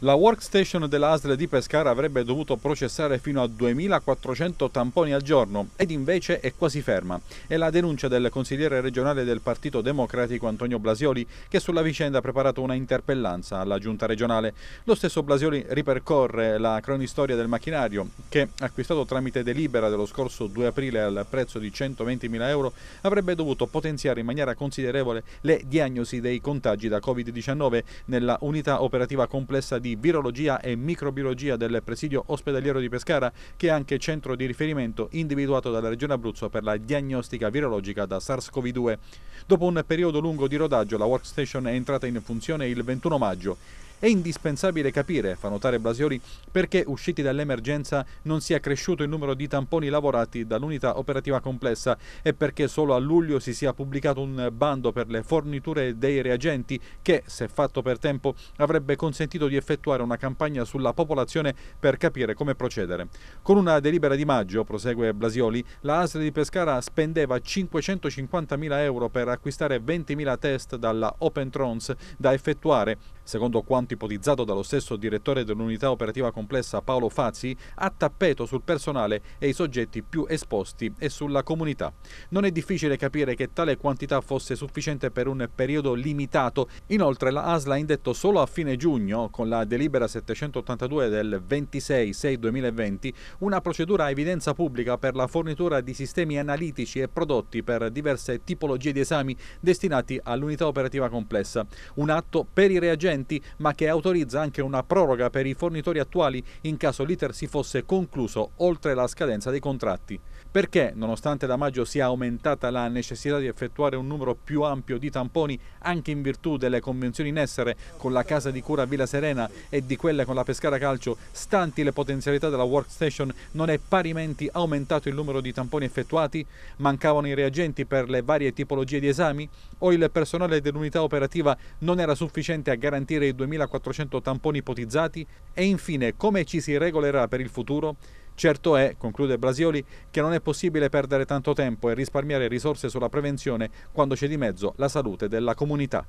La workstation dell'ASL di Pescara avrebbe dovuto processare fino a 2400 tamponi al giorno ed invece è quasi ferma. È la denuncia del consigliere regionale del Partito Democratico Antonio Blasioli che sulla vicenda ha preparato una interpellanza alla giunta regionale. Lo stesso Blasioli ripercorre la cronistoria del macchinario che, acquistato tramite delibera dello scorso 2 aprile al prezzo di 120.000 euro, avrebbe dovuto potenziare in maniera considerevole le diagnosi dei contagi da Covid-19 nella unità operativa complessa di di virologia e microbiologia del presidio ospedaliero di Pescara, che è anche centro di riferimento individuato dalla Regione Abruzzo per la diagnostica virologica da SARS-CoV-2. Dopo un periodo lungo di rodaggio, la workstation è entrata in funzione il 21 maggio. È indispensabile capire, fa notare Blasioli, perché usciti dall'emergenza non sia cresciuto il numero di tamponi lavorati dall'unità operativa complessa e perché solo a luglio si sia pubblicato un bando per le forniture dei reagenti che, se fatto per tempo, avrebbe consentito di effettuare una campagna sulla popolazione per capire come procedere. Con una delibera di maggio, prosegue Blasioli, la ASL di Pescara spendeva 550.000 euro per acquistare 20.000 test dalla Open Trons da effettuare, secondo quanto quanto ipotizzato dallo stesso direttore dell'unità operativa complessa Paolo Fazzi, a tappeto sul personale e i soggetti più esposti e sulla comunità. Non è difficile capire che tale quantità fosse sufficiente per un periodo limitato. Inoltre la ASL ha indetto solo a fine giugno, con la delibera 782 del 26-6-2020, una procedura a evidenza pubblica per la fornitura di sistemi analitici e prodotti per diverse tipologie di esami destinati all'unità operativa complessa. Un atto per i reagenti ma che autorizza anche una proroga per i fornitori attuali in caso l'iter si fosse concluso oltre la scadenza dei contratti. Perché, nonostante da maggio sia aumentata la necessità di effettuare un numero più ampio di tamponi anche in virtù delle convenzioni in essere con la casa di cura Villa Serena e di quelle con la Pescara Calcio, stanti le potenzialità della workstation, non è parimenti aumentato il numero di tamponi effettuati? Mancavano i reagenti per le varie tipologie di esami? O il personale dell'unità operativa non era sufficiente a garantire i 2000 3.400 tamponi ipotizzati e infine come ci si regolerà per il futuro? Certo è, conclude Brasioli, che non è possibile perdere tanto tempo e risparmiare risorse sulla prevenzione quando c'è di mezzo la salute della comunità.